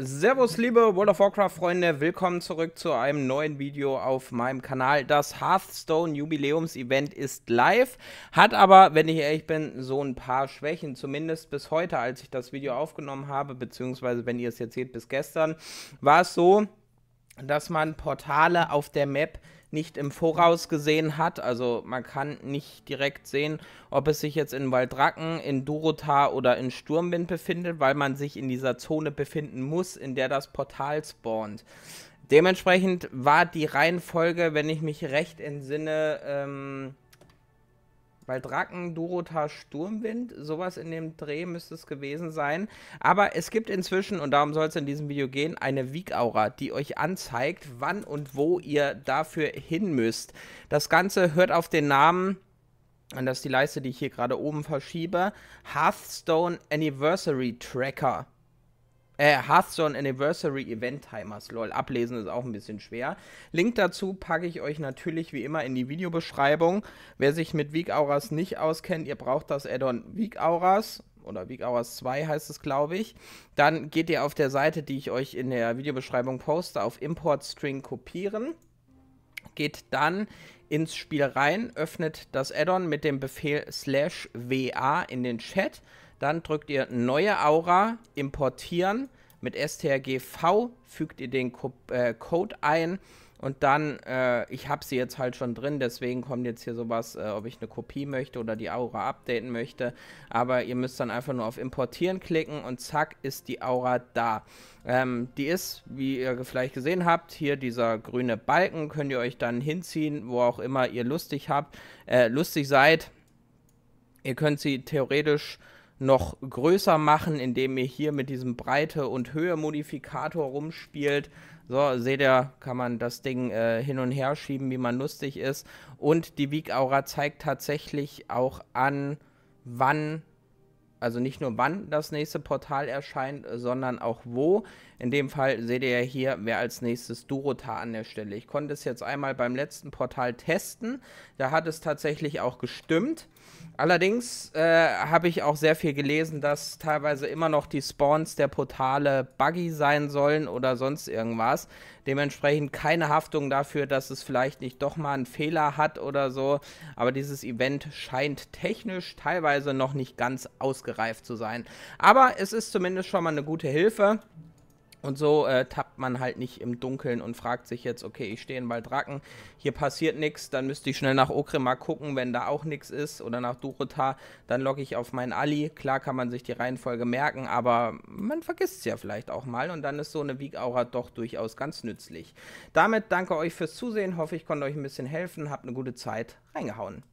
Servus liebe World of Warcraft Freunde, willkommen zurück zu einem neuen Video auf meinem Kanal. Das Hearthstone Jubiläums Event ist live, hat aber, wenn ich ehrlich bin, so ein paar Schwächen, zumindest bis heute, als ich das Video aufgenommen habe, beziehungsweise wenn ihr es jetzt seht, bis gestern, war es so, dass man Portale auf der Map nicht im Voraus gesehen hat. Also man kann nicht direkt sehen, ob es sich jetzt in Waldracken, in Durotar oder in Sturmwind befindet, weil man sich in dieser Zone befinden muss, in der das Portal spawnt. Dementsprechend war die Reihenfolge, wenn ich mich recht entsinne, ähm, weil Draken, Durotar, Sturmwind, sowas in dem Dreh müsste es gewesen sein. Aber es gibt inzwischen, und darum soll es in diesem Video gehen, eine Weak-Aura, die euch anzeigt, wann und wo ihr dafür hin müsst. Das Ganze hört auf den Namen und das ist die Leiste, die ich hier gerade oben verschiebe, Hearthstone Anniversary Tracker. Äh, Hearthstone Anniversary Event Timers, lol. Ablesen ist auch ein bisschen schwer. Link dazu packe ich euch natürlich wie immer in die Videobeschreibung. Wer sich mit Weak Auras nicht auskennt, ihr braucht das Addon Weak Auras oder Weak Auras 2 heißt es, glaube ich. Dann geht ihr auf der Seite, die ich euch in der Videobeschreibung poste, auf Import String kopieren. Geht dann ins Spiel rein, öffnet das Addon mit dem Befehl slash WA in den Chat. Dann drückt ihr neue Aura, importieren. Mit strgv fügt ihr den Co äh, Code ein. Und dann, äh, ich habe sie jetzt halt schon drin, deswegen kommt jetzt hier sowas, äh, ob ich eine Kopie möchte oder die Aura updaten möchte. Aber ihr müsst dann einfach nur auf Importieren klicken und zack ist die Aura da. Ähm, die ist, wie ihr vielleicht gesehen habt, hier dieser grüne Balken, könnt ihr euch dann hinziehen, wo auch immer ihr lustig habt, äh, lustig seid. Ihr könnt sie theoretisch noch größer machen, indem ihr hier mit diesem Breite- und Höhe-Modifikator rumspielt. So, seht ihr, kann man das Ding äh, hin und her schieben, wie man lustig ist. Und die Weak Aura zeigt tatsächlich auch an, wann also nicht nur wann das nächste Portal erscheint, sondern auch wo. In dem Fall seht ihr ja hier, wer als nächstes Durota an der Stelle. Ich konnte es jetzt einmal beim letzten Portal testen. Da hat es tatsächlich auch gestimmt. Allerdings äh, habe ich auch sehr viel gelesen, dass teilweise immer noch die Spawns der Portale buggy sein sollen oder sonst irgendwas. Dementsprechend keine Haftung dafür, dass es vielleicht nicht doch mal einen Fehler hat oder so. Aber dieses Event scheint technisch teilweise noch nicht ganz ausgereicht ausgereift zu sein. Aber es ist zumindest schon mal eine gute Hilfe. Und so äh, tappt man halt nicht im Dunkeln und fragt sich jetzt, okay, ich stehe in Baldraken, hier passiert nichts, dann müsste ich schnell nach Okrema gucken, wenn da auch nichts ist, oder nach Durotar, dann logge ich auf meinen Ali. Klar kann man sich die Reihenfolge merken, aber man vergisst es ja vielleicht auch mal und dann ist so eine Week-Aura doch durchaus ganz nützlich. Damit danke euch fürs Zusehen, hoffe ich konnte euch ein bisschen helfen, habt eine gute Zeit, reingehauen.